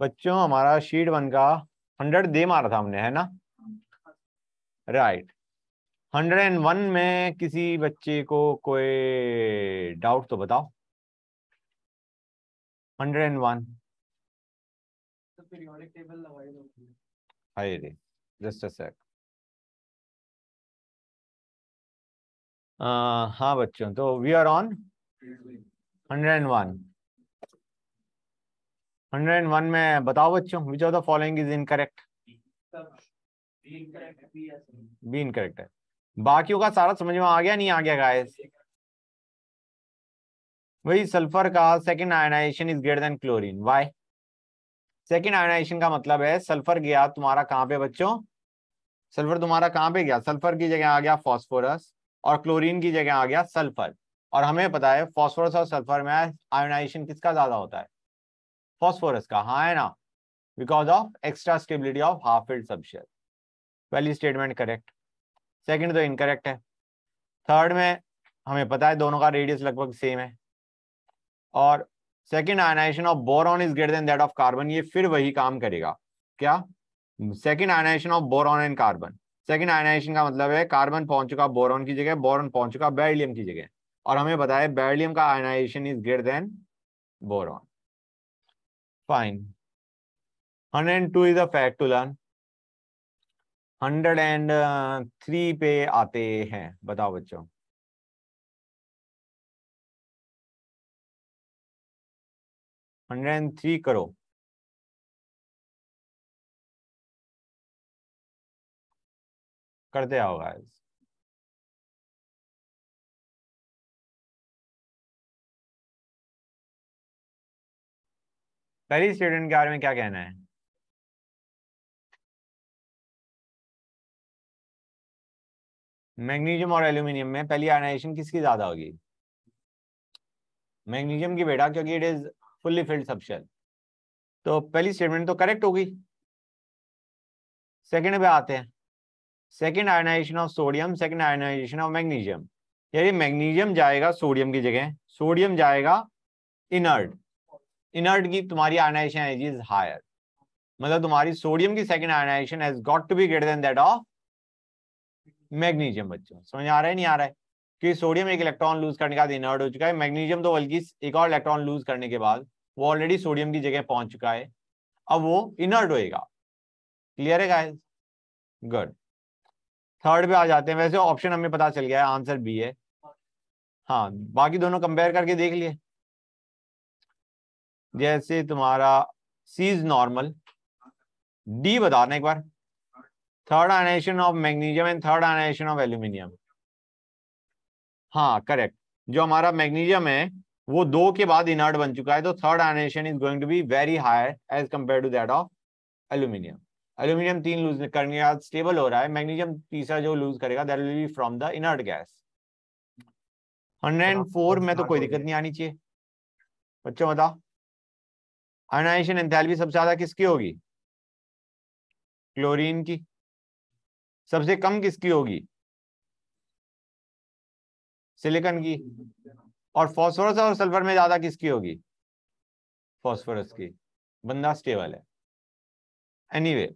बच्चों हमारा sheet one का हंड्रेड दे मारा था हमने है ना राइट हंड्रेड एंड वन में किसी बच्चे को कोई डाउट तो बताओ hundred and one table just sec हाँ बच्चों तो we are on hundred and one 101 में बताओ बच्चों which of the following is incorrect B incorrect है बाकी का सारा समझ में आ गया नहीं आ गया गाइस वही सल्फर का second ionisation is greater than chlorine why second ionisation का मतलब है सल्फर गया तुम्हारा कहां पे बच्चों सल्फर तुम्हारा कहां पे गया सल्फर की जगह आ गया फॉस्फोरस और क्लोरीन की जगह आ गया सल्फर और हमें पता है फॉस्फोरस और सल्फर में आयोनाइजेशन किसका ज्यादा होता है फॉस्फोरस का हाँ है ना because of extra stability of half filled subshell पहली स्टेटमेंट करेक्ट सेकंड तो इनकरेक्ट है थर्ड में हमें पता है दोनों का रेडियस लगभग सेम है और second ionisation of boron is greater than that of carbon ये फिर वही काम करेगा क्या second ionisation of boron and carbon second ionisation का मतलब है कार्बन पहुंच चुका बोरॉन की जगह बोरॉन पहुंच चुका बेरिलियम की जगह और हमें पता है बेरिलियम का ionisation is greater than boron fine 102 is a fact to learn 103 uh, पे आते हैं बताओ बच्चों हंड्रेड एंड थ्री करो करते आओ गाइस पहली स्टूडेंट के बारे में क्या कहना है मैग्नीशियम और एल्यूमिनियम में पहली आयनाइजेशन किसकी ज्यादा होगी मैग्नीशियम की बेटा क्योंकि it is fully filled subshell तो पहली स्टेटमेंट तो करेक्ट होगी सेकंड पे आते हैं second ionisation of sodium second ionisation of magnesium यानी मैग्नीशियम जाएगा सोडियम की जगह सोडियम जाएगा इनर्ट इनर्ट की तुम्हारी आयनाइजेशन एनर्जी इज हायर मतलब तुम्हारी सोडियम की second ionisation has got to be greater than that of magnesium बच्चों समझ आ रहा है नहीं आ रहा है क्योंकि सोडियम एक इलेक्ट्रॉन लूज करने के बाद इनर्ट हो चुका है मैग्नीशियम तो बल्कि एक और इलेक्ट्रॉन लूज करने के बाद वो ऑलरेडी सोडियम की जगह पहुंच चुका है अब वो इनर्ट होएगा क्लियर है गाइस गुड थर्ड पे आ जाते हैं वैसे ऑप्शन हमें पता चल गया है आंसर बी है हाँ बाकी दोनों कंपेयर करके देख लिए जैसे तुम्हारा सी इज नॉर्मल डी बता दें एक बार third ionisation of magnesium and third ionisation of aluminium हाँ करेक्ट जो हमारा मैग्नीशियम है वो दो के बाद इनर्ट बन चुका है तो third ionisation is going to be very high as compare to that of aluminium aluminium तीन लूज करने के बाद स्टेबल हो रहा है मैग्नीशियम तीसरा जो लूज करेगा that will be from the inert gas 104 में तो कोई दिक्कत नहीं आनी चाहिए बच्चों बताओ अनाइशन एंथैल्पी सबसे ज्यादा किसकी होगी क्लोरीन की सबसे कम किसकी होगी सिलिकॉन की और फास्फोरस और सल्फर में ज्यादा किसकी होगी फास्फोरस की बंदा स्टेबल है एनीवे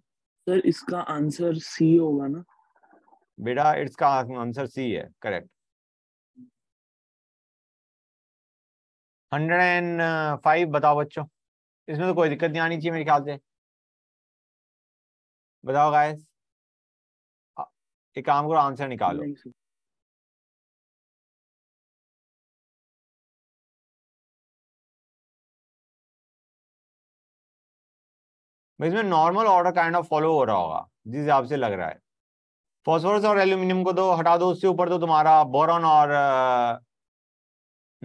सर इसका आंसर सी होगा ना बेटा इट्स का आंसर सी है करेक्ट हंड्रेड एंड फाइव बताओ बच्चों इसमें तो कोई दिक्कत नहीं आनी चाहिए मेरे ख्याल से बताओ गायस एक काम करो आंसर निकालो इसमें normal order kind of follow हो रहा होगा जिस हिसाब से लग रहा है फॉस्फोरस और एल्यूमिनियम को दो हटा दो उससे ऊपर तो तुम्हारा बोरॉन और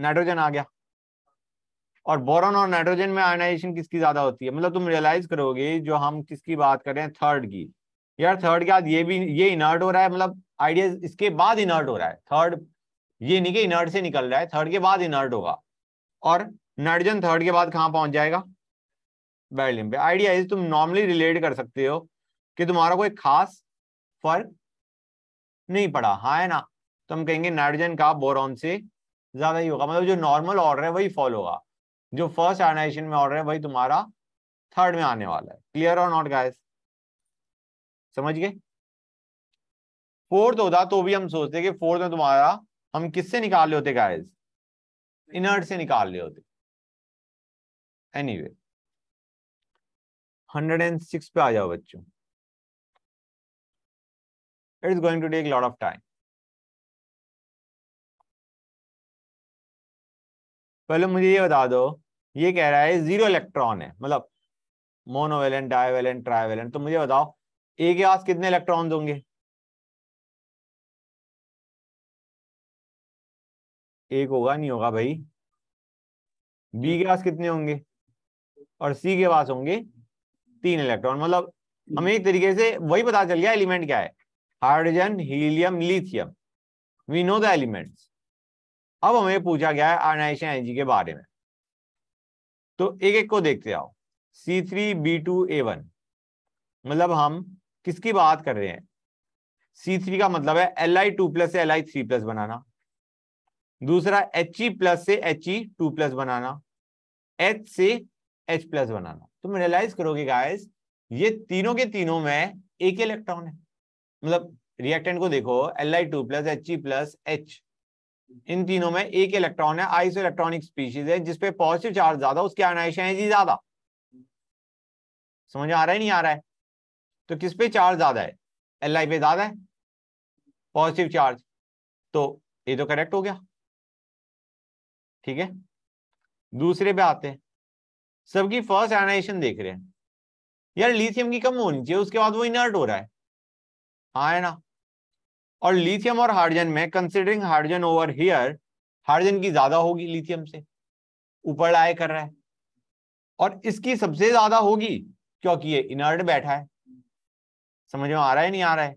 नाइट्रोजन आ गया और बोरोन और नाइट्रोजन में आयोनाइजेशन किसकी ज्यादा होती है मतलब तुम रियलाइज करोगे जो हम किसकी बात कर रहे हैं थर्ड की यार थर्ड के बाद ये भी ये इनर्ट हो रहा है मतलब आइडिया इसके बाद इनर्ट हो रहा है थर्ड ये नहीं कि इनर्ट से निकल रहा है थर्ड के बाद इनर्ट होगा और नाइट्रोजन थर्ड के बाद कहाँ पहुंच जाएगा बेरिलियम पे आइडिया इज तुम नॉर्मली रिलेट कर सकते हो कि तुम्हारा कोई खास फर्क नहीं पड़ा हाँ है ना तो हम कहेंगे नाइट्रोजन का बोरॉन से ज्यादा ही होगा मतलब जो नॉर्मल ऑर्डर है वही फॉलो होगा जो फर्स्ट आयोनाइजेशन में ऑर्डर है वही तुम्हारा थर्ड में आने वाला है क्लियर और नॉट गाइस समझ गए फोर्थ होता तो भी हम सोचते कि फोर्थ में तुम्हारा हम किससे निकाल ले होते गाइस इनर्ट से निकाल ले होते एनीवे हंड्रेड एंड सिक्स पे आ जाओ बच्चों it is going to take lot of time पहले मुझे ये बता दो ये कह रहा है जीरो इलेक्ट्रॉन है मतलब मोनोवेलेंट डायवेलेंट ट्राइवेलेंट तो मुझे बताओ ए के पास कितने इलेक्ट्रॉन होंगे एक होगा नहीं होगा भाई बी के पास कितने होंगे और सी के पास होंगे तीन इलेक्ट्रॉन मतलब हमें एक तरीके से वही पता चल गया एलिमेंट क्या है hydrogen helium lithium we know the elements अब हमें पूछा गया है आर्नाइशन एनर्जी के बारे में तो एक एक को देखते आओ C three B two A one मतलब हम किसकी बात कर रहे हैं सी थ्री का मतलब है एल आई टू प्लस से एल आई थ्री प्लस बनाना दूसरा एच ई प्लस से एच ई टू प्लस बनाना एच से एच प्लस बनाना तुम तो रियलाइज करोगे गाइस ये तीनों के तीनों में एक इलेक्ट्रॉन है मतलब रिएक्टेंट को देखो L I two plus H E plus H इन तीनों में एक इलेक्ट्रॉन है आइसो इलेक्ट्रॉनिक स्पीशीज है जिसपे पॉजिटिव चार्ज ज्यादा उसकी आयनाइजेशन एनर्जी ज्यादा समझ आ रहा है नहीं आ रहा है तो किस पे चार्ज ज्यादा है एल पे ज्यादा है पॉजिटिव चार्ज तो ये तो करेक्ट हो गया ठीक है दूसरे पे आते हैं सबकी फर्स्ट एनाइशन देख रहे हैं यार लिथियम की कम होनी चाहिए उसके बाद वो इनर्ट हो रहा है हाँ है ना और लिथियम और हार्डजन में considering hydrogen over here hydrogen की ज्यादा होगी लिथियम से ऊपर लाए कर रहा है और इसकी सबसे ज्यादा होगी क्योंकि ये इनर्ट बैठा है समझ में आ रहा है नहीं आ रहा है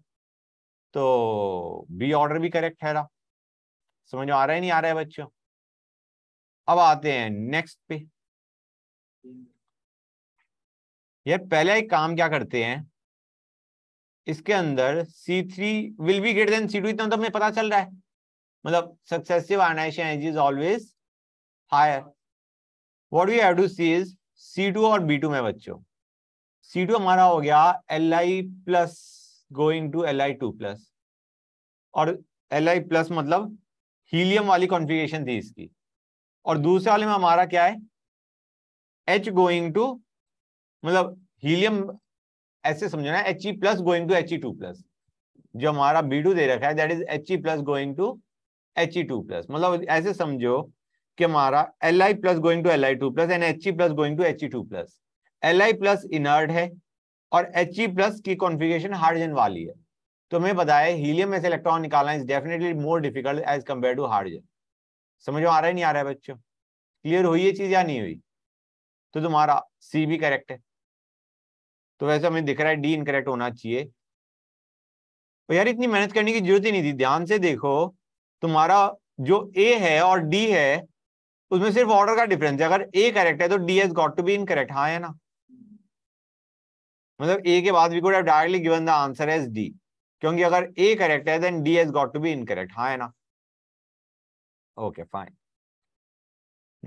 तो बी ऑर्डर भी करेक्ट रहा समझ में आ रहा है नहीं आ रहा है बच्चों अब आते हैं नेक्स्ट पे यार पहले एक काम क्या करते हैं इसके अंदर C3 three will be greater than C two इतना तो हमें पता चल रहा है मतलब successive ionisation energy is always higher what we have to see is C2 और B2 में बच्चों C2 हमारा हो गया Li I plus going to L I two plus और Li आई प्लस मतलब हीलियम वाली कॉन्फ़िगरेशन थी इसकी और दूसरे वाले में हमारा क्या है H गोइंग टू मतलब हीलियम ऐसे समझना H E plus going to H E two plus जो हमारा बीडू दे रखा है that is H E plus going to H E two plus मतलब ऐसे समझो कि हमारा L I plus going to L I two plus and H E plus going to H E two plus L I plus inert है और H E plus की configuration hydrogen वाली है तो हमें बताया हीलियम में से इलेक्ट्रॉन निकालना is definitely more difficult as compare to hydrogen समझ में आ रहा है नहीं आ रहा है बच्चों क्लियर हुई ये चीज या नहीं हुई तो तुम्हारा सी भी करेक्ट है तो वैसे हमें दिख रहा है डी इनकरेक्ट होना चाहिए तो यार इतनी मेहनत करने की जरूरत ही नहीं थी ध्यान से देखो तुम्हारा जो ए है और डी है उसमें सिर्फ ऑर्डर का डिफरेंस है अगर ए करेक्ट है तो D as got to be incorrect हाँ है ना मतलब ए के बाद we could have directly given the answer as D क्योंकि अगर ए करेक्ट है then D as got to be incorrect हाँ है ना ओके फाइन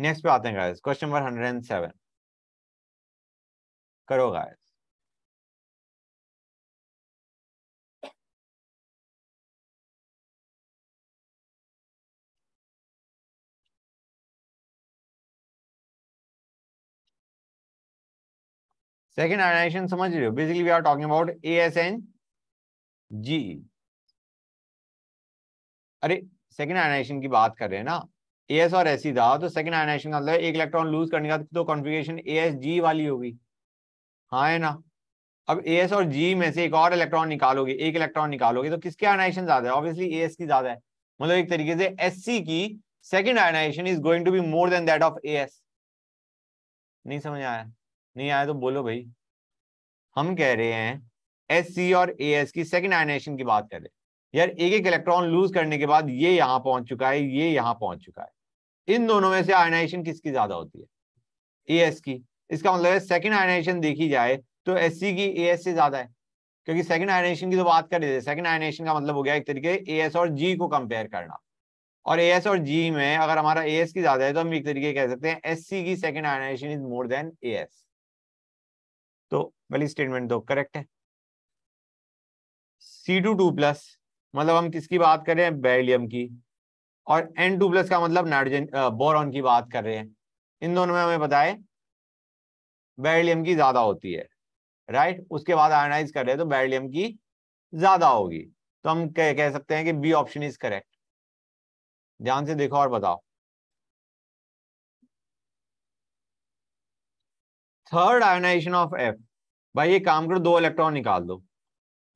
नेक्स्ट पे आते हैं गाइस क्वेश्चन नंबर सेवन करो गाइस सेकेंड आयोनाइजेशन समझ रहे हो basically we are talking about A S N G अरे सेकेंड आयोनाइजेशन की बात कर रहे हैं ना ए एस और एस था तो सेकेंड आयोनाइजेशन का मतलब एक इलेक्ट्रॉन लूज करने का तो कॉन्फ़िगरेशन ए एस जी वाली होगी हाँ है ना अब ए एस और जी में से एक और इलेक्ट्रॉन निकालोगे एक इलेक्ट्रॉन निकालोगे तो किसके आयोनाइजेशन ज्यादा है ऑब्वियसली ए एस की ज्यादा है मतलब एक तरीके से एस सी की second ionisation is going to be more than that of A S नहीं समझ आया नहीं आया तो बोलो भाई हम कह रहे हैं एस सी और ए एस की सेकेंड आइनेशन की बात कर रहे हैं यार एक एक इलेक्ट्रॉन लूज करने के बाद ये यहाँ पहुंच चुका है ये यहाँ पहुंच चुका है इन दोनों में से आयनाइजेशन किसकी ज्यादा होती है ए एस की इसका मतलब है सेकेंड आयनाइजेशन देखी जाए तो एस सी की ए एस से ज्यादा है क्योंकि सेकंड आयनेशन की तो बात कर रहे थे सेकंड आयनेशन का मतलब हो गया एक तरीके ए एस और जी को कंपेयर करना और ए एस और जी में अगर हमारा ए एस की ज्यादा है तो हम एक तरीके कह सकते हैं एस सी की second ionisation is more than A S तो वाली स्टेटमेंट दो करेक्ट है सी टू टू प्लस मतलब हम किसकी बात कर रहे हैं बेरिलियम की और एन टू प्लस का मतलब नाइट्रोजन बोरॉन की बात कर रहे हैं इन दोनों में हमें बताए बेरिलियम की ज्यादा होती है राइट उसके बाद आयोनाइज कर रहे हैं तो बेरिलियम की ज्यादा होगी तो हम कह, कह सकते हैं कि बी ऑप्शन इज करेक्ट ध्यान से देखो और बताओ थर्ड आयोनाइजेशन ऑफ एफ भाई ये काम करो दो इलेक्ट्रॉन निकाल दो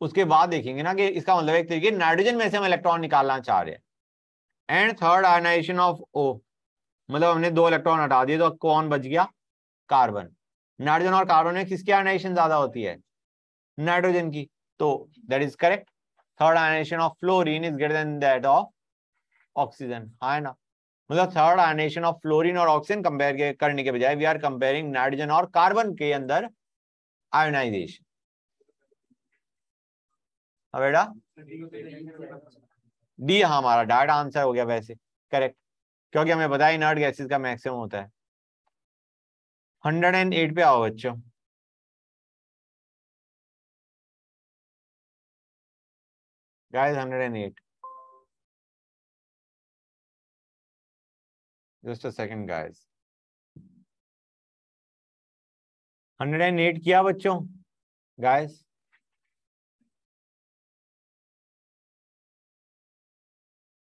उसके बाद देखेंगे ना कि इसका मतलब एक तरीके नाइट्रोजन में से हम इलेक्ट्रॉन निकालना चाह रहे हैं and third ionisation of O मतलब हमने दो इलेक्ट्रॉन हटा दिए तो कौन बच गया कार्बन नाइट्रोजन और कार्बन में किसकी आयोनाइजेशन ज्यादा होती है नाइट्रोजन की तो that is correct third ionisation of fluorine is greater than that of oxygen हाँ ना मतलब थर्ड आयनेशन ऑफ फ्लोरिन और ऑक्सीजन कंपेयर करने के बजाय वी आर कंपेयरिंग नाइट्रोजन और कार्बन के अंदर आयोनाइजेशन हाँ बेटा डी हाँ हमारा डायट आंसर हो गया वैसे करेक्ट क्योंकि हमें पता है इनर्ट गैसेस का मैक्सिमम होता है हंड्रेड एंड एट पे आओ बच्चों guys hundred and eight just a second guys 108 किया बच्चों गाइस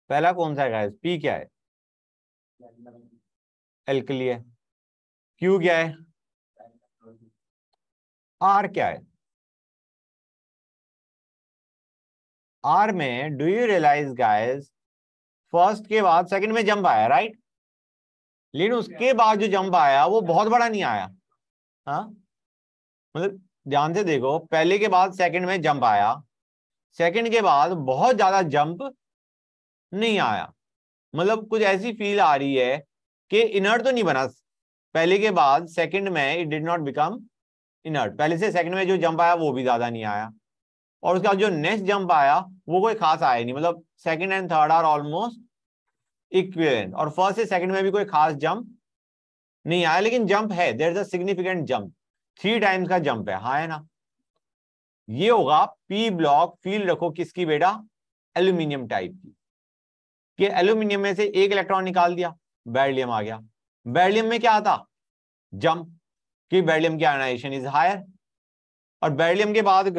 पहला कौन सा है गाइस पी क्या है एल्कली है क्यू क्या है आर क्या है आर में do you realise guys first के बाद सेकंड में जंप आया राइट लेकिन उसके बाद जो जंप आया वो बहुत बड़ा नहीं आया हाँ मतलब ध्यान से देखो पहले के बाद सेकंड में जंप आया सेकंड के बाद बहुत ज्यादा जंप नहीं आया मतलब कुछ ऐसी फील आ रही है कि इनर्ट तो नहीं बना पहले के बाद सेकंड में it did not become inert पहले से सेकंड में जो जंप आया वो भी ज्यादा नहीं आया और उसके बाद जो नेक्स्ट जंप आया वो कोई खास आया नहीं मतलब second and third are almost equivalent और फर्स्ट से सेकंड में भी कोई खास जंप नहीं आया लेकिन जंप है there is a significant jump three times का जंप है हाँ है ना ये होगा पी ब्लॉक फील रखो किसकी बेटा एल्यूमिनियम टाइप की कि एल्यूमिनियम में से एक इलेक्ट्रॉन निकाल दिया बेरिलियम आ गया बेरिलियम में क्या आता जंप कि बेरिलियम की आयनाइजेशन इज हायर और बेरिलियम के बाद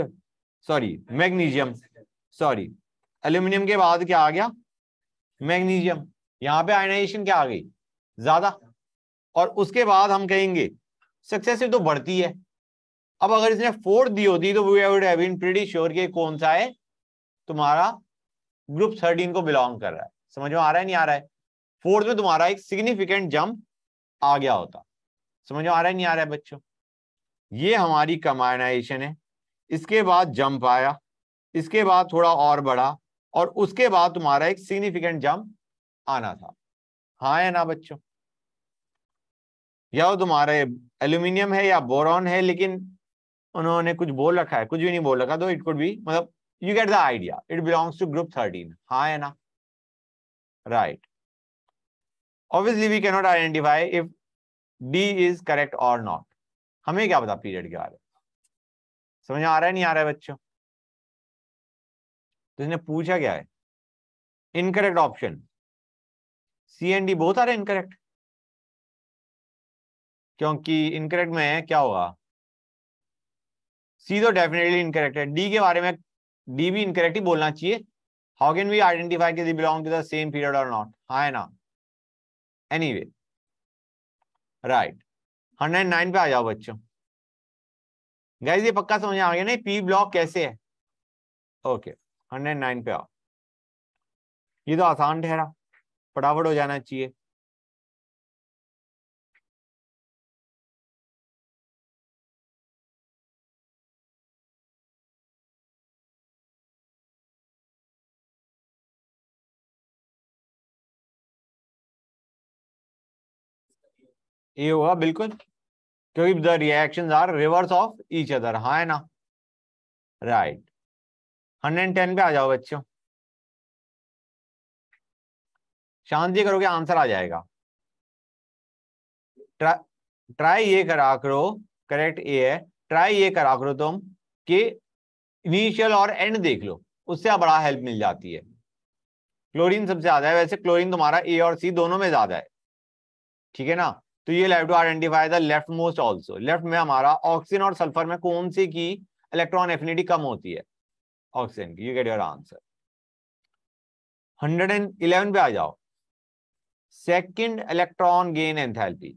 सॉरी मैग्नीशियम सॉरी एल्यूमिनियम के बाद क्या आ गया मैग्नीशियम यहां पे आयनाइजेशन क्या आ गई ज्यादा और उसके बाद हम कहेंगे सक्सेसिव तो बढ़ती है अब अगर इसने फोर्थ दी होती तो we would have been pretty sure कि कौन सा है तुम्हारा ग्रुप थर्टीन को बिलोंग कर रहा है समझ में आ रहा है नहीं आ रहा है फोर्थ में तुम्हारा एक सिग्निफिकेंट जंप आ गया होता समझ में आ रहा है नहीं आ रहा है बच्चों ये हमारी कमाइनाइजेशन है इसके बाद जंप आया इसके बाद थोड़ा और बढ़ा और उसके बाद तुम्हारा एक सिग्निफिकेंट जंप आना था हाँ या ना बच्चों या वो तुम्हारे एल्यूमिनियम है या बोरॉन है लेकिन उन्होंने कुछ बोल रखा है कुछ भी नहीं बोल रखा तो इट कुड बी मतलब you get the idea it belongs to group thirteen हाँ या ना right obviously we cannot identify if D is correct और नॉट हमें क्या पता पीरियड के बारे में समझ आ रहा है नहीं आ रहा है बच्चों तो इसने पूछा क्या है incorrect option C and D बहुत आ रहे हैं इनकरेक्ट क्योंकि इनकरेक्ट में क्या होगा सी तो डेफिनेटली इनकरेक्ट है डी के बारे में डी भी इनकरेक्ट ही बोलना चाहिए हाउ कैन वी आइडेंटिफाई कि belong to the same period और नॉट हा है ना anyway right hundred nine पे आ जाओ बच्चों गैस ये पक्का समझ आ गया नहीं पी ब्लॉक कैसे है ओके हंड्रेड नाइन पे आओ ये तो आसान ठहरा फटाफट हो जाना चाहिए ये होगा बिल्कुल क्योंकि the reaction are reverse of each other हाँ है ना राइट right. 110 पे आ जाओ बच्चों शांति करोगे आंसर आ जाएगा ट्राई ये करा करो करेक्ट ए है ट्राई ये करा करो तुम कि इनिशियल और एंड देख लो उससे आप बड़ा हेल्प मिल जाती है क्लोरीन सबसे ज्यादा है वैसे क्लोरीन तुम्हारा ए और सी दोनों में ज्यादा है ठीक है ना तो ये live to identify the left most also left में हमारा ऑक्सीजन और सल्फर में कौन सी की इलेक्ट्रॉन एफिनिटी कम होती है ऑक्सीजन की you get your answer hundred पे आ जाओ सेकंड इलेक्ट्रॉन गेन एंथैल्पी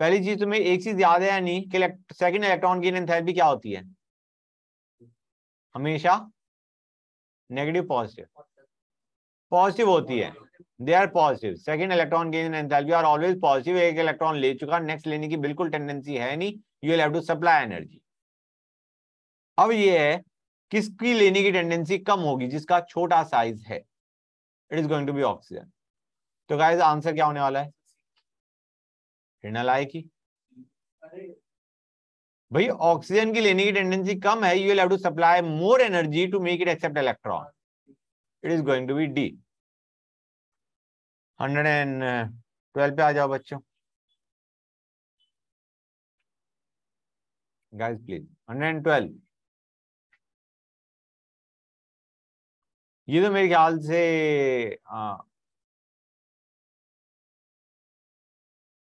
पहली चीज तुम्हें एक चीज याद है या नहीं कि सेकंड इलेक्ट्रॉन गेन एंथैल्पी क्या होती है हमेशा नेगेटिव पॉजिटिव पॉजिटिव होती है they are positive second electron gain enthalpy are always positive एक इलेक्ट्रॉन ले चुका नेक्स्ट लेने की बिल्कुल टेंडेंसी है नहीं you have to supply energy अब ये है किसकी लेने की टेंडेंसी कम होगी जिसका छोटा साइज है it is going to be oxygen तो गाइज आंसर क्या होने वाला है की भाई ऑक्सीजन की लेने की टेंडेंसी कम है you will have to supply more energy to make it accept electron it is going to be D hundred and twelve पे आ जाओ बच्चों guys please hundred and twelve ये तो मेरे ख्याल से आ, हाँ।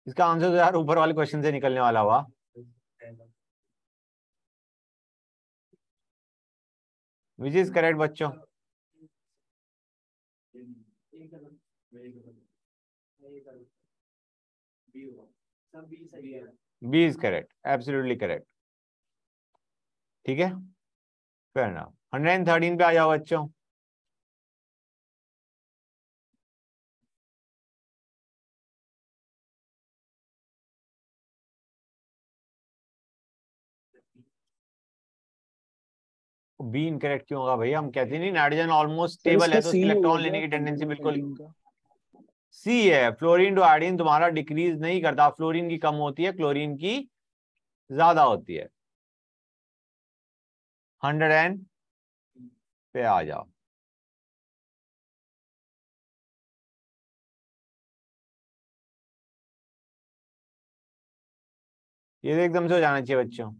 इसका आंसर तो यार ऊपर वाले क्वेश्चन से निकलने वाला हुआ विच इज करेक्ट बच्चों B is correct absolutely correct ठीक है हंड्रेड एंड थर्टीन पे आ जाओ बच्चों बी इनकरेक्ट क्यों होगा भैया हम कहते नहीं नाइट्रोजन ऑलमोस्ट स्टेबल है तो इलेक्ट्रॉन लेने की टेंडेंसी बिल्कुल सी है फ्लोरीन टू आयोडीन तुम्हारा डिक्रीज नहीं करता फ्लोरीन की कम होती है क्लोरीन की ज्यादा होती है हंड्रेड एंड पे आ जाओ ये तो एकदम से हो जाना चाहिए बच्चों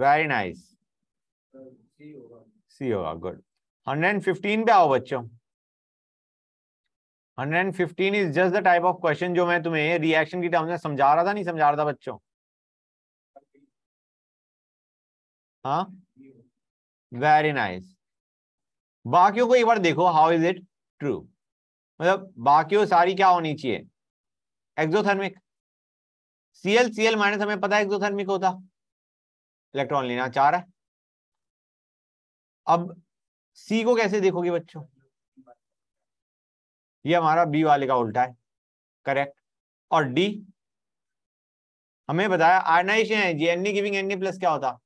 वेरी नाइस सी होगा गुड 115 पे आओ बच्चों 115 is just the type of question जो मैं तुम्हें रिएक्शन की टर्म में समझा रहा था नहीं समझा रहा था बच्चों हाँ वेरी नाइस बाकियों को एक बार देखो हाउ इज इट ट्रू मतलब बाकी सारी क्या होनी चाहिए एक्सोथर्मिक सीएल सीएल माइनस हमें पता है एक्सोथर्मिक होता इलेक्ट्रॉन लेना चाह रहा है अब सी को कैसे देखोगे बच्चों ये हमारा बी वाले का उल्टा है करेक्ट और डी हमें बताया आयनाइजेशन है G NA giving NA plus क्या होता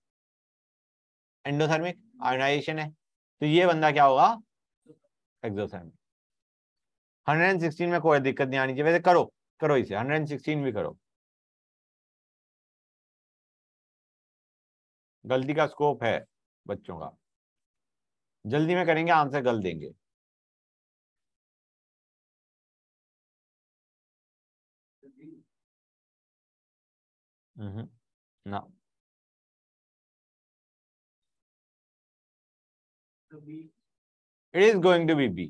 एंडोथर्मिक आयनाइजेशन है तो ये बंदा क्या होगा एक्सोथर्मिक 116 में कोई दिक्कत नहीं आनी चाहिए वैसे करो करो इसे 116 भी करो गलती का स्कोप है बच्चों का जल्दी में करेंगे आंसर गल देंगे हम्म, ना it is going to be B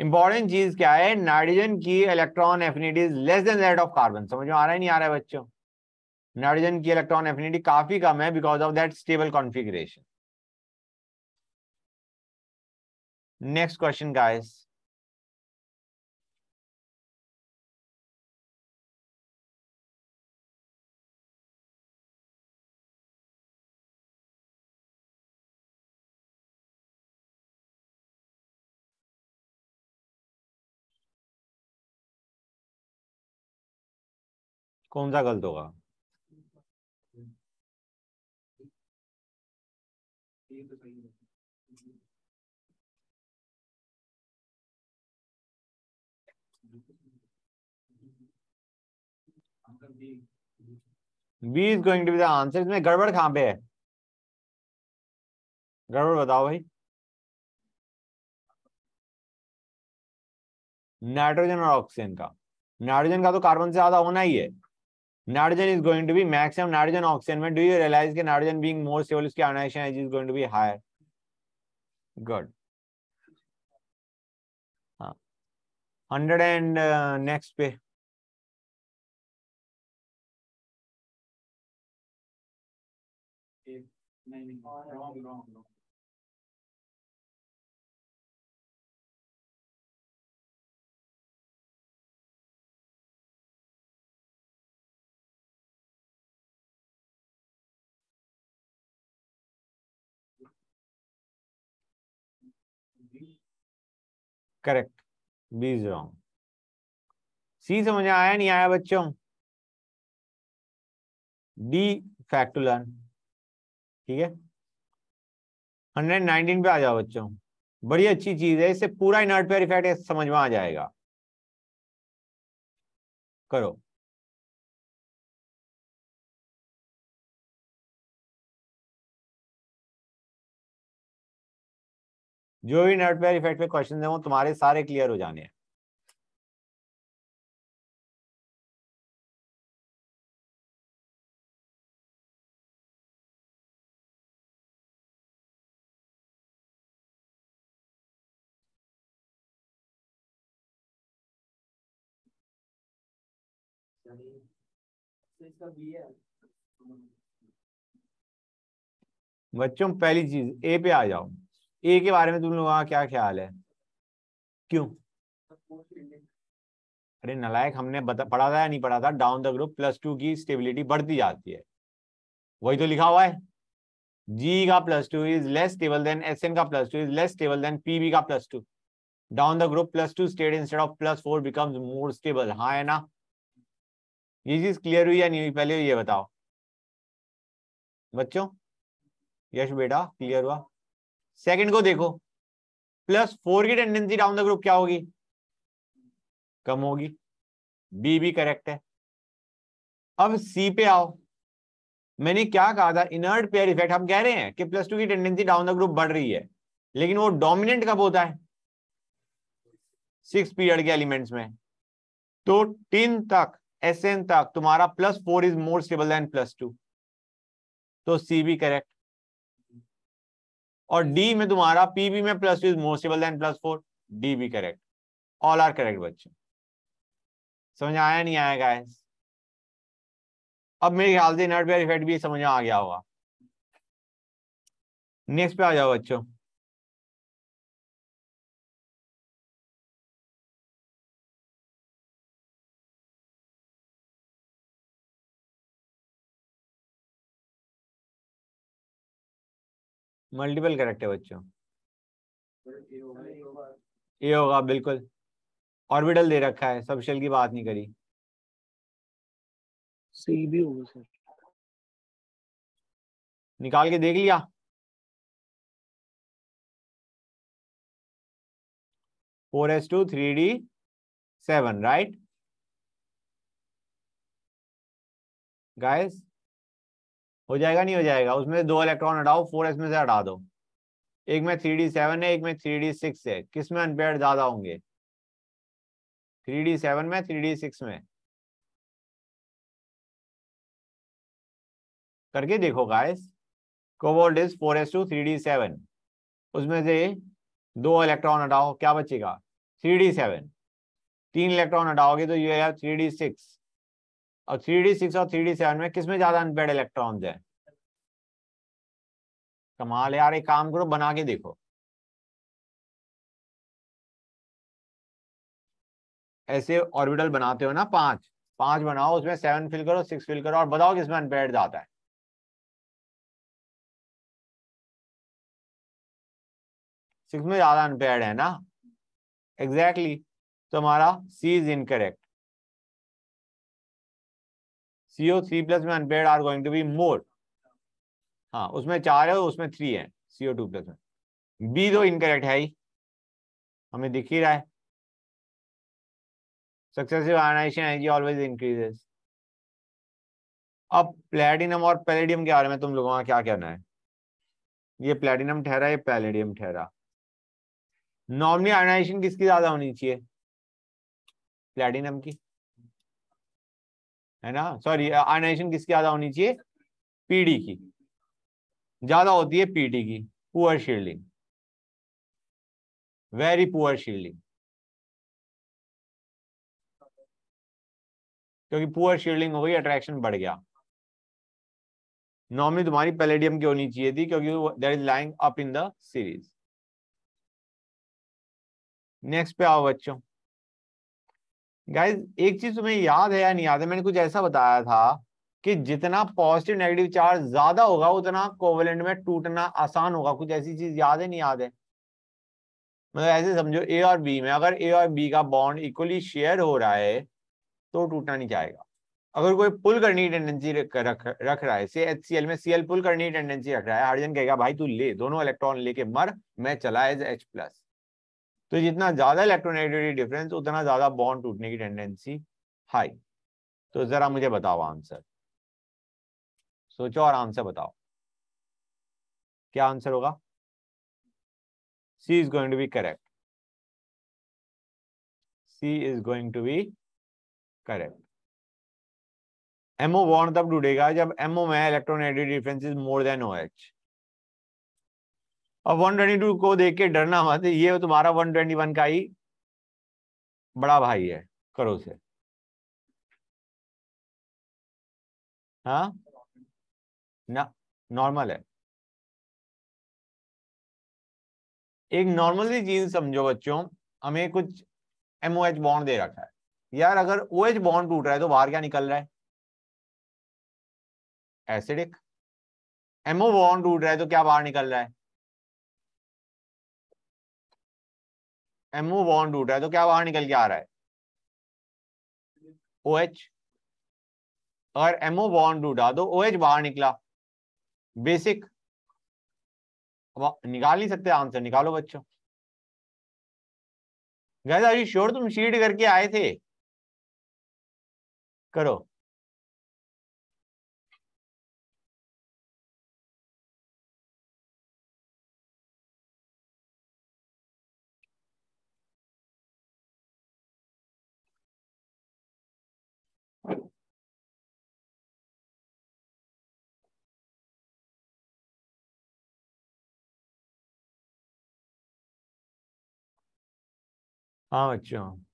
important चीज क्या है नाइट्रोजन की electron affinity less than that of carbon समझ में आ रहा है नहीं आ रहा है बच्चों नाइट्रोजन की इलेक्ट्रॉन एफिनिटी काफी कम है because of that stable configuration next question guys कौन सा गलत होगा ये तो सही है B is going to be the answer इसमें गड़बड़ कहां पे है गड़बड़ बताओ भाई नाइट्रोजन और ऑक्सीजन का नाइट्रोजन का तो कार्बन से ज्यादा होना ही है nitrogen is going to be maximum nitrogen oxygen when do you realize that nitrogen being more stable uski ionization energy is going to be higher good हाँ हंड्रेड एंड नेक्स्ट पे नहीं नहीं wrong wrong wrong correct B is wrong C समझ आया नहीं आया बच्चों D fact learn ठीक है 119 पे आ जाओ बच्चों बड़ी अच्छी चीज है इससे पूरा इनर्ट पेयर इफेक्ट समझ में आ जाएगा करो जो भी नेटवेयर इफेक्ट पे क्वेश्चन है वो तुम्हारे सारे क्लियर हो जाने हैं बच्चों पहली चीज ए पे आ जाओ ए के बारे में तुम लोगों का क्या ख्याल है क्यों अरे नलायक हमने बता, पढ़ा था या नहीं पढ़ा था down the group plus two की स्टेबिलिटी बढ़ती जाती है वही तो लिखा हुआ है जी का plus two is less stable than S N का plus two is less stable than PB का plus two down the group plus two state instead of plus four becomes more stable हाँ है ना ये चीज clear हुई या नहीं हुई पहले ये बताओ बच्चों यश बेटा क्लियर हुआ सेकंड को देखो प्लस फोर की टेंडेंसी डाउन द ग्रुप क्या होगी कम होगी बी भी करेक्ट है अब सी पे आओ मैंने क्या कहा था इनर्ट पेयर इफेक्ट हम कह रहे हैं कि प्लस टू की टेंडेंसी डाउन द ग्रुप बढ़ रही है लेकिन वो डोमिनेंट कब होता है सिक्स पीरियड के एलिमेंट्स में तो टीन तक एस तक तुम्हारा plus four is more stable than plus two तो सी भी करेक्ट और डी में तुम्हारा पीबी में plus two is more stable than plus four D भी करेक्ट ऑल आर करेक्ट बच्चे समझ आया नहीं आया गाइस अब मेरे ख्याल से इनर्ट पेयर इफेक्ट भी समझ आ गया होगा नेक्स्ट पे आ जाओ बच्चों मल्टीपल करेक्ट है बच्चों ये होगा बिल्कुल ऑर्बिटल दे रखा है सब शेल की बात नहीं करी सी भी होगा सर निकाल के देख लिया four S two three D seven right guys हो जाएगा नहीं हो जाएगा उसमें दो इलेक्ट्रॉन हटाओ फोर एक्स में से हटा दो एक में थ्री डी सेवन है एक में थ्री डी सिक्स है किस में अनपेयर ज्यादा होंगे थ्री डी सेवन में थ्री डी सिक्स में करके देखो guys cobalt is four S two three D seven उसमें से दो इलेक्ट्रॉन हटाओ क्या बचेगा थ्री डी सेवन तीन इलेक्ट्रॉन हटाओगे तो ये है थ्री डी सिक्स और थ्री डी सिक्स और थ्री डी सेवन में किसमें ज्यादा अनपेड इलेक्ट्रॉन्स हैं कमाल यार एक काम करो बना के देखो ऐसे ऑर्बिटल बनाते हो ना पांच पांच बनाओ उसमें सेवन फिल करो सिक्स फिल करो और बताओ किसमें अनपेड जाता है सिक्स में ज्यादा अनपेड है ना एग्जैक्टली exactly. तो हमारा C is incorrect CO three plus में unpaired are going to be more हाँ उसमें चार है उसमें थ्री है सीओ टू प्लस में बी तो इनकरेक्ट है ही हमें दिख ही रहा है successive ionisation energy always increases अब प्लेटिनम और पैलेडियम के बारे में तुम लोगों का क्या कहना है ये प्लेटिनम ठहरा ये पैलेडियम ठहरा नॉर्मली आयनाइजेशन किसकी ज्यादा होनी चाहिए प्लेटिनम की है ना सॉरी आयनाइजेशन किसकी ज्यादा होनी चाहिए पीडी की ज्यादा होती है पीडी की poor shielding very poor shielding क्योंकि पुअर शील्डिंग हो गई अट्रैक्शन बढ़ गया नॉर्मली तुम्हारी पैलेडियम की होनी चाहिए थी क्योंकि there is lying up in the series next पे आओ बच्चों गाइज एक चीज तुम्हें याद है या नहीं याद है मैंने कुछ ऐसा बताया था कि जितना पॉजिटिव नेगेटिव चार्ज ज्यादा होगा उतना कोवलेंट में टूटना आसान होगा कुछ ऐसी चीज याद है नहीं याद है मतलब ऐसे समझो ए और बी में अगर ए और बी का बॉन्ड इक्वली शेयर हो रहा है तो टूटना नहीं चाहेगा अगर कोई पुल करने की टेंडेंसी रख रख रख रहा है से एच सी एल में सी एल पुल करने की टेंडेंसी रख रहा है हार्जन कहेगा भाई तू ले दोनों इलेक्ट्रॉन लेके मर मैं चला एज एच प्लस तो जितना ज्यादा इलेक्ट्रोनेगेटिविटी डिफरेंस उतना ज्यादा बॉन्ड टूटने की टेंडेंसी हाई तो जरा मुझे बताओ आंसर सोचो और आंसर बताओ क्या आंसर होगा C is going to be correct C is going to be correct MO bond तब टूटेगा जब एमओ में electronegative difference is more than O H और 122 को देख के डरना मत ये तो तुम्हारा 121 का ही बड़ा भाई है करो से हा? ना नॉर्मल है एक नॉर्मल सी चीज समझो बच्चों हमें कुछ एमओ एच बॉन्ड दे रखा है यार अगर ओ एच बॉन्ड टूट रहा है तो बाहर क्या निकल रहा है एसिडिक एमओ बॉन्ड टूट रहा है तो क्या बाहर निकल रहा है एमओ बॉन्ड टूट रहा है तो क्या बाहर निकल के आ रहा है ओ OH अगर एमओ बॉन्ड टूटा तो ओ OH बाहर निकला बेसिक निकाल नहीं सकते आंसर निकालो बच्चों गैस अभी श्योर तुम शीट करके आए थे करो All right, John.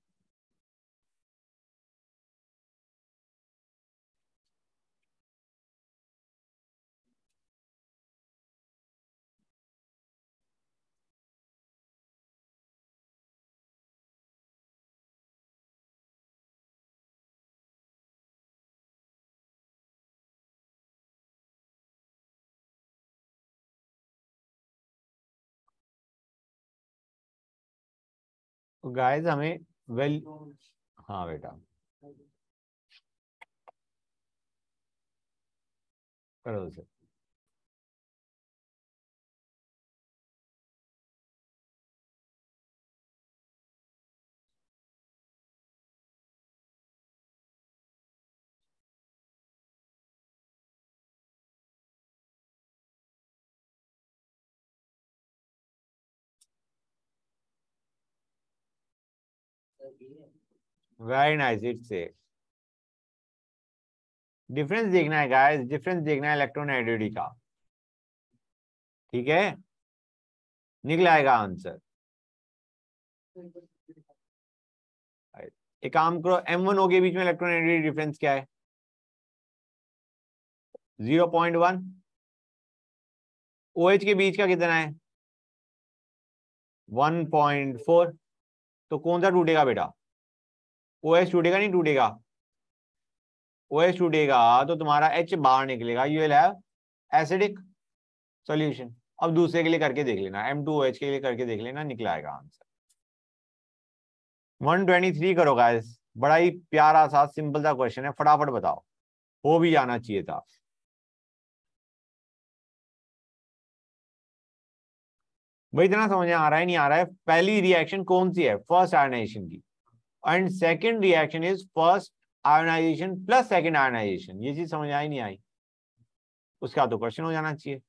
गाइस हमें वेल हाँ बेटा करो सर वेरी नाइस इट से डिफरेंस देखना है गाइस डिफरेंस देखना है इलेक्ट्रॉन आइडेंटिटी का ठीक है निकल आएगा आंसर एक काम करो एम वन ओ के बीच में इलेक्ट्रॉन आइडेंटिटी डिफरेंस क्या है zero point one O H के बीच का कितना है वन पॉइंट फोर तो कौन सा टूटेगा बेटा ओ एस टूटेगा नहीं टूटेगा ओ एस टूटेगा तो तुम्हारा एच बाहर निकलेगा यू हैव एसिडिक सॉल्यूशन अब दूसरे के लिए करके देख लेना एम टू ओ एच के लिए करके देख लेना निकला आएगा आंसर वन ट्वेंटी थ्री करोगा बड़ा ही प्यारा सा सिंपल सा क्वेश्चन है फटाफट बताओ हो भी जाना चाहिए था भाई इतना समझ में आ रहा है नहीं आ रहा है पहली रिएक्शन कौन सी है फर्स्ट आयोनाइजेशन की and second reaction is first ionisation plus second ionisation ये चीज समझ आई नहीं आई उसका तो क्वेश्चन हो जाना चाहिए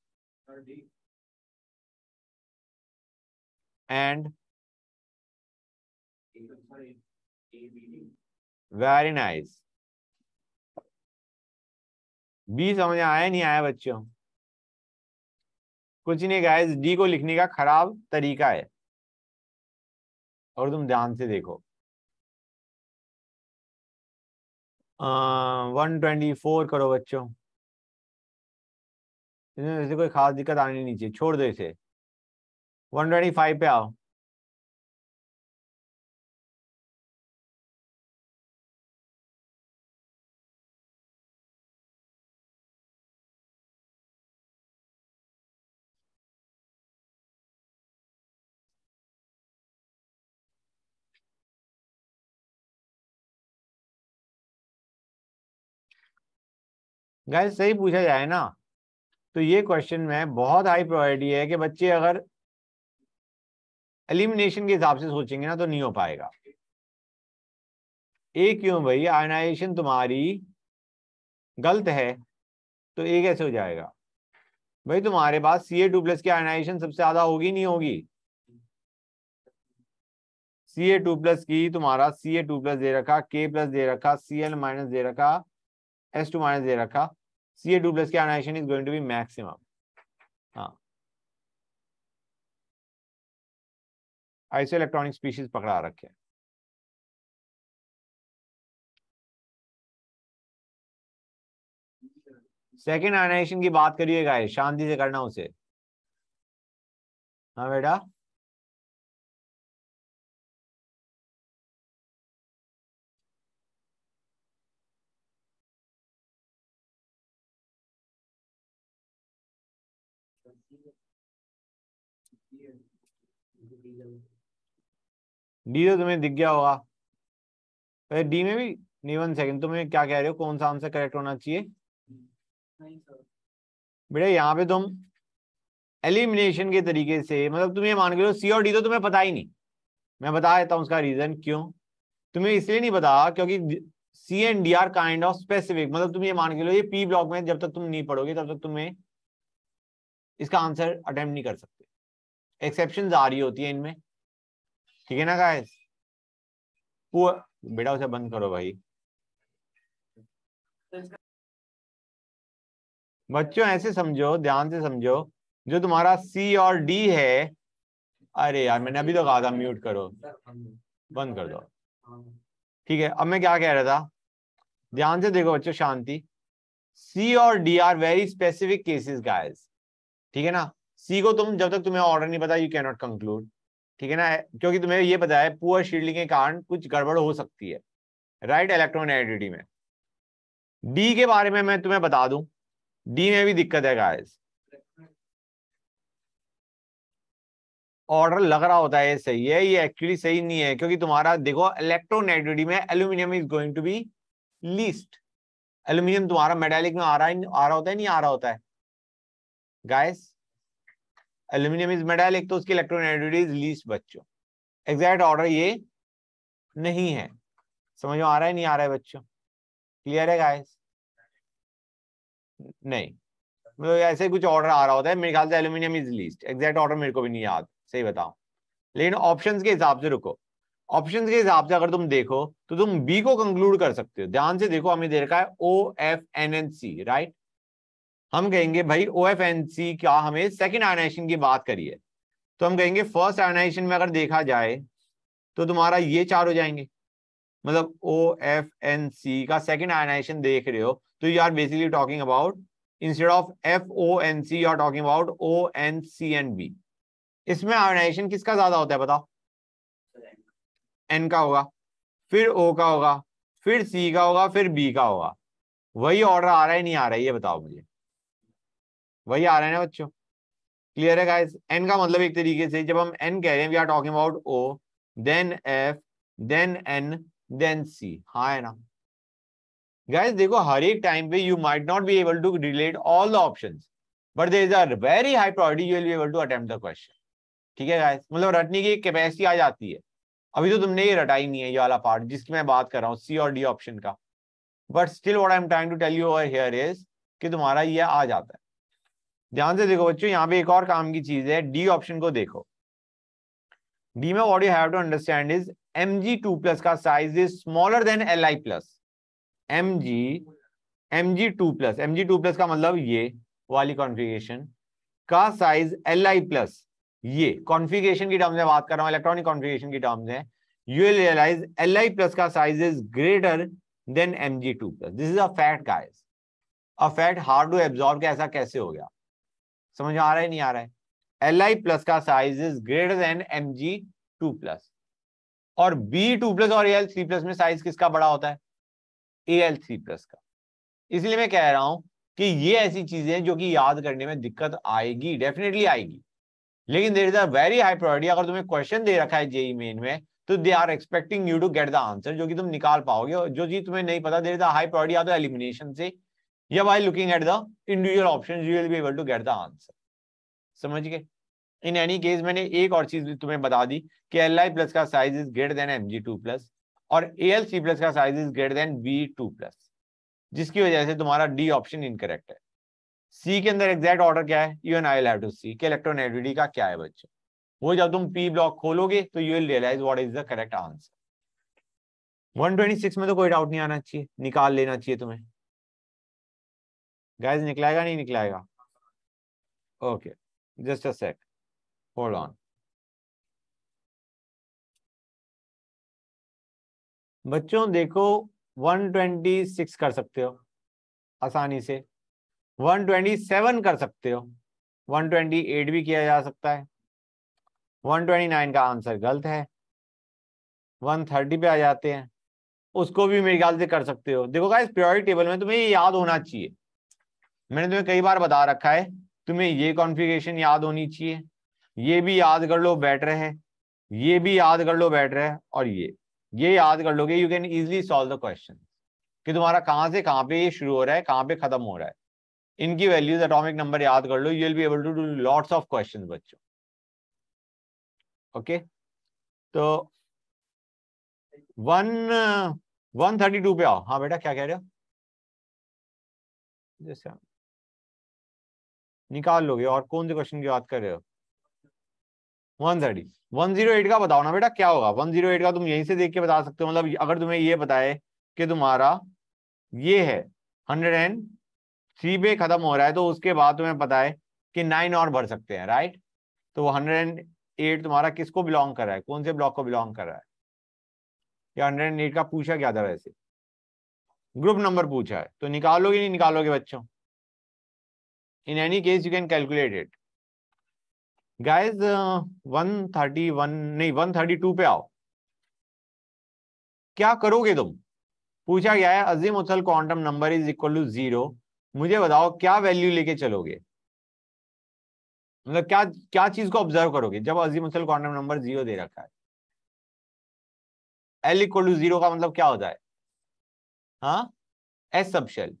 एंड वेरी नाइस बी समझ आया नहीं आया बच्चों कुछ नहीं गाइस डी को लिखने का खराब तरीका है और तुम ध्यान से देखो वन ट्वेंटी फोर करो बच्चों इसमें वैसे कोई खास दिक्कत आनी नहीं चाहिए छोड़ दो इसे वन ट्वेंटी फाइव पे आओ गाय सही पूछा जाए ना तो ये क्वेश्चन में बहुत हाई प्रायोरिटी है कि बच्चे अगर एलिमिनेशन के हिसाब से सोचेंगे ना तो नहीं हो पाएगा ए क्यों भाई आयनाइजेशन तुम्हारी गलत है तो ए कैसे हो जाएगा भाई तुम्हारे पास सी ए टू प्लस की आयनाइजेशन सबसे ज्यादा होगी नहीं होगी सी ए टू प्लस की तुम्हारा सी ए टू प्लस दे रखा के प्लस दे रखा सी एल माइनस दे रखा एस टू माइनस दे रखा सी ए टू प्लस के ionisation is going to be maximum हाँ आइसो इलेक्ट्रॉनिक स्पीशीज पकड़ा रखे सेकेंड आयनाइजेशन की बात करिए शांति से करना उसे हाँ बेटा डी तो तुम्हें दिख गया होगा डी में भी नहीं वन सेकेंड तुम्हें क्या कह रहे हो कौन सा आंसर करेक्ट होना चाहिए बेटा यहाँ पे तुम एलिमिनेशन के तरीके से मतलब तुम ये मान के लो सी और डी तो तुम्हें पता ही नहीं मैं बता देता हूँ उसका रीजन क्यों तुम्हें इसलिए नहीं पता क्योंकि C and D are kind of specific मतलब तुम ये मान के लो ये पी ब्लॉक में जब तक तुम नहीं पढ़ोगे तब तक तुम्हें इसका आंसर अटेम्प्ट नहीं कर सकते एक्सेप्शन आ रही होती है इनमें ठीक है ना गाइस बेटा उसे बंद करो भाई बच्चों ऐसे समझो ध्यान से समझो जो तुम्हारा सी और डी है अरे यार मैंने अभी तो कहा था म्यूट करो बंद कर दो ठीक है अब मैं क्या कह रहा था ध्यान से देखो बच्चों शांति सी और D are very specific cases guys ठीक है ना सी को तुम जब तक तुम्हें ऑर्डर नहीं पता यू कैन नॉट कंक्लूड ठीक है ना क्योंकि तुम्हें ये पता है पुअर शील्डिंग के कारण कुछ गड़बड़ हो सकती है राइट आइडेंटिटी में डी के बारे में मैं तुम्हें बता दूं डी में भी दिक्कत है गाइस ऑर्डर लग रहा होता है ये सही है ये एक्चुअली सही नहीं है क्योंकि तुम्हारा देखो आइडेंटिटी में aluminium is going to be least aluminium तुम्हारा मेटेलिक में आ रहा है आ रहा होता है नहीं आ रहा होता है गाइस एल्यूमिनियम इज मेटालिक तो उसकी इलेक्ट्रोनेगेटिविटी इज लीस्ट बच्चों एग्जैक्ट ऑर्डर ये नहीं है समझ में आ रहा है नहीं आ रहा है बच्चों क्लियर है गाइस नहीं मतलब ऐसे कुछ ऑर्डर आ रहा होता है मेरे ख्याल से aluminium is least exact order मेरे को भी नहीं याद सही बताओ लेकिन ऑप्शंस के हिसाब से रुको ऑप्शन के हिसाब से अगर तुम देखो तो तुम बी को कंक्लूड कर सकते हो ध्यान से देखो हमें दे रखा है O F N N C right हम कहेंगे भाई ओ एफ एन सी का हमें सेकेंड आयोनाइजेशन की बात करिए तो हम कहेंगे फर्स्ट आयोनाइजेशन में अगर देखा जाए तो तुम्हारा ये चार हो जाएंगे मतलब ओ एफ एन सी का सेकेंड आयोनाइजेशन देख रहे हो तो you are basically talking about instead of F O N C you are talking about O N C N B इसमें आयोनाइजेशन किसका ज्यादा होता है बताओ एन का होगा फिर ओ का होगा फिर सी का होगा फिर बी का होगा वही ऑर्डर आ रहा है नहीं आ रहा है ये बताओ मुझे वही आ रहे हैं बच्चों क्लियर है गाइस एन का मतलब एक तरीके से जब हम एन कह रहे हैं we are talking about O then F then N then C हाँ है ना गाइस देखो हर एक टाइम पे you might not be able to relate all the options but there is a very high priority you will be able to attempt the question ठीक है guys मतलब रटने की कैपेसिटी आ जाती है अभी तो तुमने ये रटाई नहीं है ये वाला पार्ट जिसकी मैं बात कर रहा हूँ सी और डी ऑप्शन का but still what I am trying to tell you over here is कि तुम्हारा ये आ जाता है ध्यान से देखो बच्चों यहाँ पे एक और काम की चीज है डी ऑप्शन को देखो डी में what you have to understand is M G two plus का size is smaller than L I plus M G M G two plus M G two plus का मतलब ये वाली कॉन्फ़िगरेशन का size L I plus ये configuration की terms में बात कर रहा हूँ इलेक्ट्रॉनिक कॉन्फ़िगरेशन की टर्म्स में you will realise L I plus का size is greater than M G two plus this is a fact guys a fact hard to absorb कैसा कैसे हो गया समझ आ रहा है नहीं आ रहा है एल आई प्लस का size is greater than M G two plus और बी टू प्लस और एल थ्री प्लस में साइज किसका बड़ा होता है ए एल थ्री प्लस का इसलिए मैं कह रहा हूं कि ये ऐसी चीजें हैं जो कि याद करने में दिक्कत आएगी डेफिनेटली आएगी लेकिन there is a very high priority अगर तुम्हें क्वेश्चन दे रखा है जेई मेन e में तो they are expecting you to get the answer जो कि तुम निकाल पाओगे जो चीज तुम्हें नहीं पता there is a high priority या तो एलिमिनेशन से या by looking at the individual option you will be able to get the answer समझ गए इन एनी केस मैंने एक और चीज तुम्हें बता दी कि एल आई प्लस का size is greater than M G two plus और ए एल सी प्लस का size is greater than B two plus जिसकी वजह से तुम्हारा डी ऑप्शन इनकरेक्ट है सी के अंदर एग्जैक्ट ऑर्डर क्या है you and I have to see के इलेक्ट्रोनेगेटिविटी का क्या है बच्चे वो जब तुम पी ब्लॉक खोलोगे तो you will realise what is the correct answer 126 में तो कोई डाउट नहीं आना चाहिए निकाल लेना चाहिए तुम्हें गाइस निकलाएगा नहीं निकलाएगा okay just a sec hold on बच्चों देखो 126 कर सकते हो आसानी से 127 कर सकते हो 128 भी किया जा सकता है 129 का आंसर गलत है 130 पे आ जाते हैं उसको भी मेरे ख्याल से कर सकते हो देखो गाइस प्योरिटी टेबल में तुम्हें ये याद होना चाहिए मैंने तुम्हें कई बार बता रखा है तुम्हें ये कॉन्फ़िगरेशन याद होनी चाहिए ये भी याद कर लो बेटर है ये भी याद कर लो बेटर है और ये ये याद कर लोगे you can easily solve the question कि तुम्हारा कहाँ से कहाँ पे ये शुरू हो रहा है कहाँ पे खत्म हो रहा है इनकी वैल्यूज एटॉमिक नंबर याद कर लो you will be able to do lots of question बच्चों ओके तो वन वन थर्टी टू पे आओ हाँ बेटा क्या कह रहे हो जैसे निकाल लोगे और कौन से क्वेश्चन की बात कर रहे हो one thirty one zero eight का बताओ ना बेटा क्या होगा वन जीरो एट का तुम यहीं से देख के बता सकते हो मतलब अगर तुम्हें ये बताए कि तुम्हारा ये है हंड्रेड एंड थ्री पे खत्म हो रहा है तो उसके बाद तुम्हें पता है कि नाइन और भर सकते हैं राइट तो वो हंड्रेड एंड एट तुम्हारा किसको बिलोंग कर रहा है कौन से ब्लॉक को बिलोंग कर रहा है या हंड्रेड एंड एट का पूछा क्या था वैसे ग्रुप नंबर पूछा है तो निकालोगे नहीं निकालोगे बच्चों in any case you can calculate it guys uh, 131 नहीं 132 पे आओ क्या करोगे तुम पूछा गया है azimuthal quantum number is equal to zero मुझे बताओ क्या वैल्यू लेके चलोगे मतलब क्या क्या चीज को ऑब्जर्व करोगे जब अजीम उथल क्वांटम नंबर जीरो दे रखा है एल इक्वल टू जीरो का मतलब क्या होता है हाँ एस सबशेल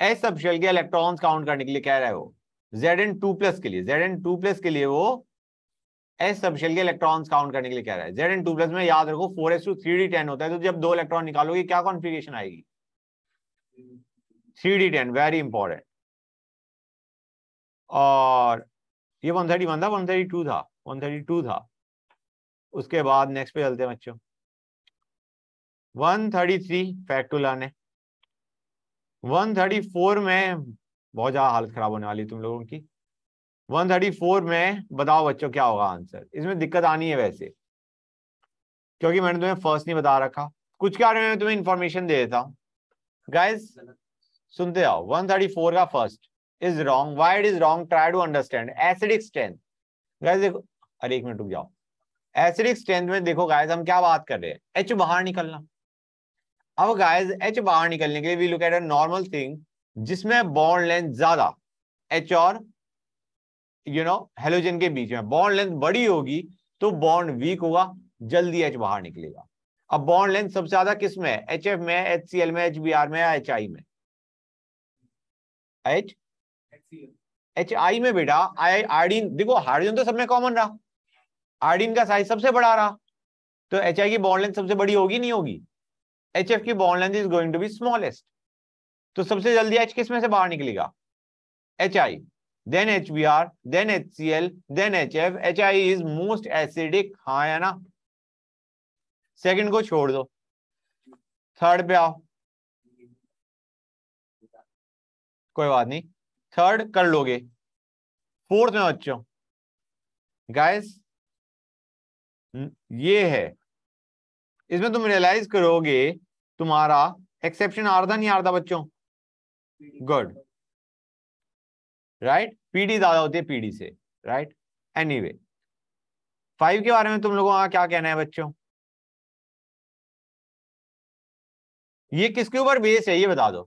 एस शेल के इलेक्ट्रॉन काउंट करने के लिए कह रहा है वो जेड एन टू प्लस के लिए जेड एन टू प्लस के लिए वो एस सब शेल के इलेक्ट्रॉन काउंट करने के लिए कह रहा है जेड एन टू प्लस में याद रखो four S two three D ten होता है तो जब दो इलेक्ट्रॉन निकालोगे क्या कॉन्फिगेशन आएगी three D ten very important और ये वन थर्टी वन था वन थर्टी टू था वन थर्टी टू था उसके बाद नेक्स्ट पे चलते हैं बच्चों वन थर्टी थ्री फैक्ट लाने 134 में बहुत ज्यादा हालत खराब होने वाली तुम लोगों की 134 में बताओ बच्चों क्या होगा आंसर इसमें दिक्कत आनी है वैसे क्योंकि मैंने तुम्हें फर्स्ट नहीं बता रखा कुछ के बारे में तुम्हें इंफॉर्मेशन दे देता हूँ गाइज सुनते आओ 134 का first is wrong wide is wrong try to understand acidic strength guys देखो अरे एक मिनट रुक जाओ एसिडिक स्ट्रेंथ में देखो गाइज हम क्या बात कर रहे हैं एच बाहर निकलना अब गाइस एच बाहर निकलने के लिए we look at a normal thing जिसमें बॉन्ड लेंथ ज्यादा एच और यू नो हेलोजन के बीच में बॉन्ड लेंथ बड़ी होगी तो बॉन्ड वीक होगा जल्दी एच बाहर निकलेगा अब बॉन्ड लेंथ सबसे ज्यादा किस में एच एफ में एच सी एल में एच बी आर में या एच आई में एच एच आई में बेटा आई आर्डीन देखो हाइड्रोजन तो सब में कॉमन रहा आर्डीन का साइज सबसे बड़ा रहा तो एच आई की बॉन्ड लेंथ सबसे बड़ी होगी नहीं होगी एच एफ की bond length is going to be smallest तो सबसे जल्दी एच किस में से बाहर निकलेगा H I C L then H F H I is most acidic हाँ है ना सेकेंड को छोड़ दो थर्ड पे आओ कोई बात नहीं थर्ड कर लोगे फोर्थ में बच्चों गाइस ये है इसमें तुम रियलाइज करोगे तुम्हारा एक्सेप्शन आर्धा नहीं आ बच्चों गुड राइट पीडी ज्यादा होती है पीडी से राइट एनी वे फाइव के बारे में तुम लोगों का क्या कहना है बच्चों ये किसके ऊपर बेस है ये बता दो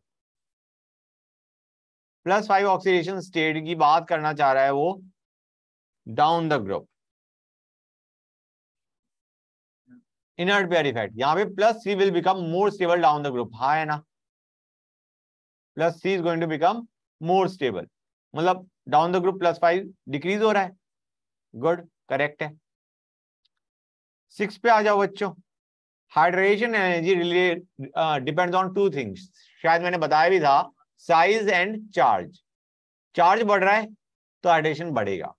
प्लस फाइव ऑक्सीडेशन स्टेट की बात करना चाह रहा है वो down the group inert pair effect यहाँ पे plus C will become more stable down the group हा है ना plus C is going to become more stable मतलब down the group plus five decrease हो रहा है गुड करेक्ट है सिक्स पे आ जाओ बच्चों hydration energy related depends on two things शायद मैंने बताया भी था साइज एंड चार्ज चार्ज बढ़ रहा है तो हाइड्रेशन बढ़ेगा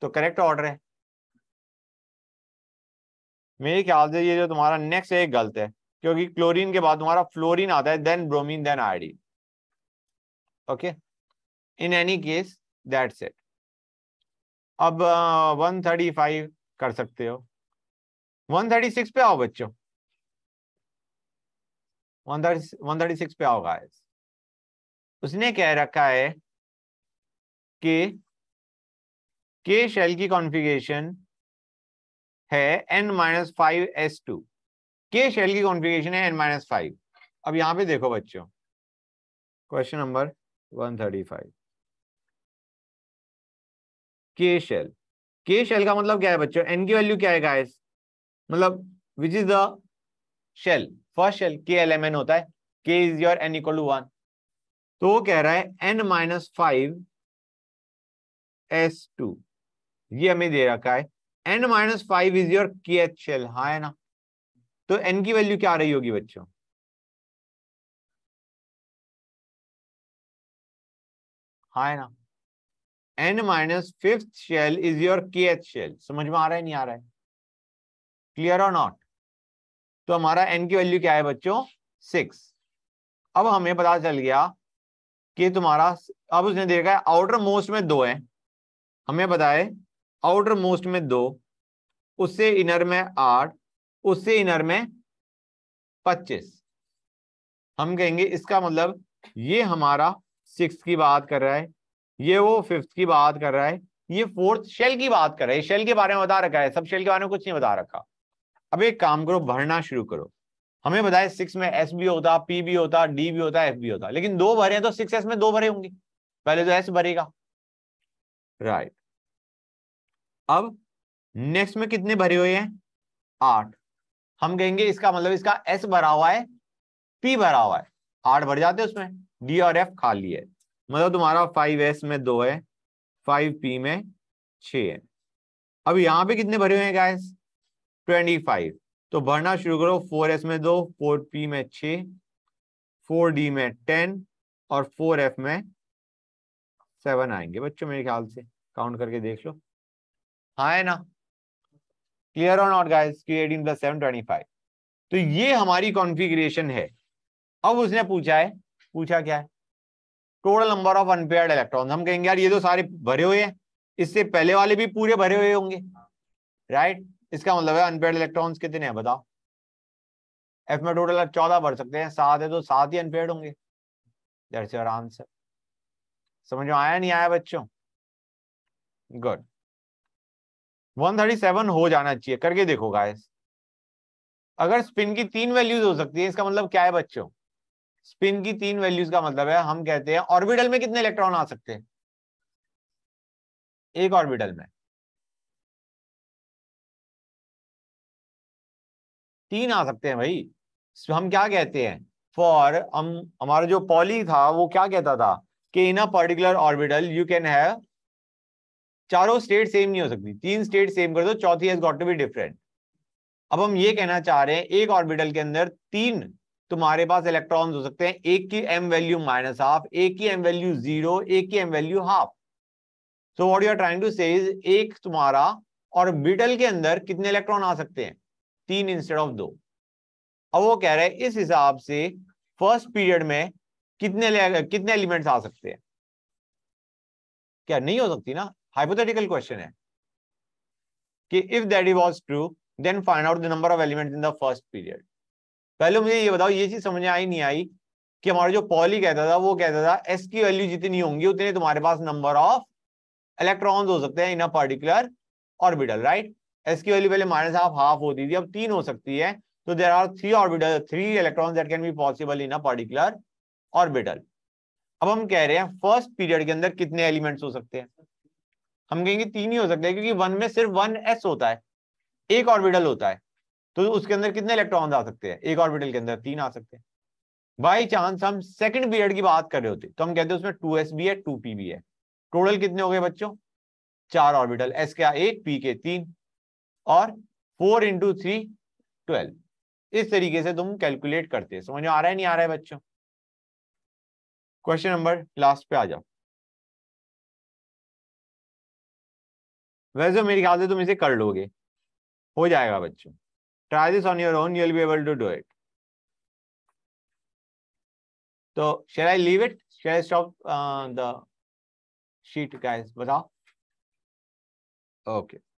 तो करेक्ट ऑर्डर है मेरे ख्याल से ये जो तुम्हारा नेक्स्ट एक गलत है क्योंकि क्लोरीन के बाद तुम्हारा फ्लोरीन आता है then bromine then iodine okay in any case that's it अब वन थर्टी फाइव कर सकते हो वन थर्टी सिक्स पे आओ बच्चों one thirty one thirty six पे आओ गाइस उसने कह रखा है कि के शेल की कॉन्फ़िगरेशन है N minus five S two K shell की कॉन्फ़िगरेशन है एन माइनस फाइव अब यहां पे देखो बच्चों question number one thirty five K shell K shell का मतलब क्या है बच्चों एन की वैल्यू क्या है गाइस मतलब which is the shell first shell K L M N होता है K is your N equal to one तो वो कह रहा है N minus five S two ये हमें दे रखा है N minus five is your Kth एल हा है ना तो एन की वैल्यू क्या आ रही होगी बच्चों हा है ना N minus fifth shell is your Kth shell समझ में आ रहा है नहीं आ रहा है क्लियर और नॉट तो हमारा एन की वैल्यू क्या है बच्चों सिक्स अब हमें पता चल गया कि तुम्हारा अब उसने देखा है आउटर मोस्ट में दो है हमें बताए आउटर मोस्ट में दो उससे इनर में आठ उससे इनर में पच्चीस हम कहेंगे इसका मतलब ये हमारा सिक्स की बात कर रहा है ये वो फिफ्थ की बात कर रहा है ये फोर्थ शेल की बात कर रहा है शेल के बारे में बता रखा है सब शेल के बारे में कुछ नहीं बता रखा अब एक काम करो भरना शुरू करो हमें बताया सिक्स में एस भी होता पी भी होता डी भी होता एफ भी होता लेकिन दो भरे हैं तो सिक्स एस में दो भरे होंगे पहले तो एस भरेगा राइट अब नेक्स्ट में कितने भरे हुए हैं आठ हम कहेंगे इसका मतलब इसका एस भरा हुआ है पी भरा हुआ है आठ भर जाते हैं उसमें डी और एफ खाली है मतलब तुम्हारा फाइव एस में दो है फाइव पी में छ है अब यहाँ पे कितने भरे हुए हैं गैस ट्वेंटी फाइव तो भरना शुरू करो फोर एस में दो फोर पी में छ फोर डी में टेन और फोर एफ में सेवन आएंगे बच्चों मेरे ख्याल से काउंट करके देख लो हाँ है ना क्लियर और नॉट गाइस कि eighteen plus seven twenty five तो ये हमारी कॉन्फ़िगरेशन है अब उसने पूछा है पूछा क्या है total number of unpaired electron हम कहेंगे यार ये तो सारे भरे हुए हैं इससे पहले वाले भी पूरे भरे हुए होंगे राइट इसका मतलब है अनपेयर्ड इलेक्ट्रॉन कितने हैं बताओ एफ में टोटल चौदह भर सकते हैं सात है तो सात ही अनपेयर्ड होंगे आंसर समझ में आया नहीं आया बच्चों गुड 137 हो जाना चाहिए करके देखो गाइस अगर स्पिन की तीन वैल्यूज हो सकती है इसका मतलब क्या है बच्चों स्पिन की तीन वैल्यूज का मतलब है हम कहते हैं ऑर्बिटल में कितने इलेक्ट्रॉन आ सकते हैं एक ऑर्बिटल में तीन आ सकते हैं भाई हम क्या कहते हैं फॉर हम हमारा जो पॉली था वो क्या कहता था कि in a particular orbital you can have चारों स्टेट सेम नहीं हो सकती तीन स्टेट सेम कर दो चौथी has got to be different अब हम ये कहना चाह रहे हैं एक ऑर्बिटल के अंदर तीन तुम्हारे पास इलेक्ट्रॉन्स हो सकते हैं एक की एम वैल्यू माइनस हाफ एक की एम वैल्यू जीरो एक की M value half so what you are trying to say is एक तुम्हारा ऑर्बिटल के अंदर कितने इलेक्ट्रॉन आ सकते हैं तीन इंस्टेड ऑफ दो अब वो कह रहे हैं इस हिसाब से फर्स्ट पीरियड में कितने कितने एलिमेंट्स आ सकते हैं क्या नहीं हो सकती ना हाइपोथेटिकल क्वेश्चन है कि if that is was true then find out the number of element in the first period पहले मुझे ये बताओ ये चीज समझ आई नहीं आई कि हमारा जो पॉली कहता था वो कहता था एस की वैल्यू जितनी होंगी उतने तुम्हारे पास नंबर ऑफ इलेक्ट्रॉन्स हो सकते हैं in a particular orbital right S की वैल्यू पहले माइनस हाफ हाफ होती थी अब तीन हो सकती है तो there are three orbital three electron that can be possible in a particular orbital अब हम कह रहे हैं फर्स्ट पीरियड के अंदर कितने एलिमेंट्स हो सकते हैं हम कहेंगे तीन ही हो सकते हैं क्योंकि वन में सिर्फ वन एस होता है एक ऑर्बिटल होता है तो उसके अंदर कितने इलेक्ट्रॉन आ सकते हैं एक ऑर्बिटल के अंदर तीन आ सकते हैं बाई चांस हम सेकंड पीरियड की बात कर रहे होते तो हम कहते हैं उसमें टू एस भी है टू पी भी है टोटल कितने हो गए बच्चों चार ऑर्बिटल एस के एक पी के तीन और फोर इंटू थ्री ट्वेल्व इस तरीके से तुम कैलकुलेट करते समझ में आ रहा है नहीं आ रहा है बच्चों क्वेश्चन नंबर लास्ट पे आ जाओ वैसे तो मेरे ख्याल से तुम इसे कर लोगे हो जाएगा बच्चों try this on your own you'll be able to do it तो shall I leave it shall I stop the sheet guys बताओ ओके okay.